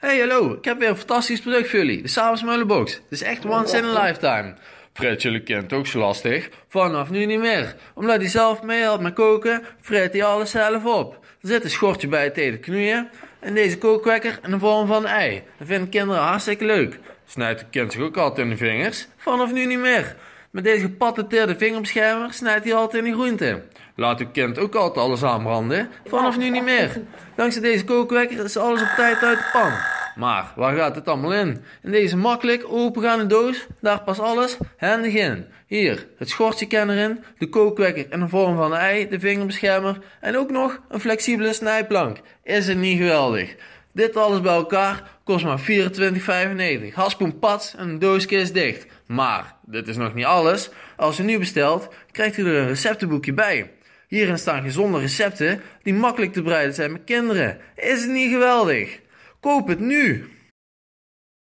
Hey, hallo, ik heb weer een fantastisch product voor jullie. De Sabers Meulenbox. Het is echt once in a lifetime. Fred, jullie kind ook zo lastig? Vanaf nu niet meer. Omdat hij zelf meehelpt met koken, vreet hij alles zelf op. Er zit een schortje bij het eten knieën. En deze kookwekker in de vorm van een ei. Dat vinden kinderen hartstikke leuk. Snijdt de kind zich ook altijd in de vingers? Vanaf nu niet meer. Met deze gepatenteerde vingerbeschermer snijdt hij altijd in de groente. Laat uw kind ook altijd alles aanbranden. Vanaf nu niet meer. Dankzij deze kookwekker is alles op tijd uit de pan. Maar waar gaat het allemaal in? In deze makkelijk opengaande doos, daar past alles handig in. Hier, het schortje kan erin, de kookwekker in de vorm van een ei, de vingerbeschermer en ook nog een flexibele snijplank. Is het niet geweldig? Dit alles bij elkaar kost maar 24,95. Haspoen en de doosje is dicht. Maar, dit is nog niet alles. Als u nu bestelt, krijgt u er een receptenboekje bij. Hierin staan gezonde recepten die makkelijk te bereiden zijn met kinderen. Is het niet geweldig? Koop het nu!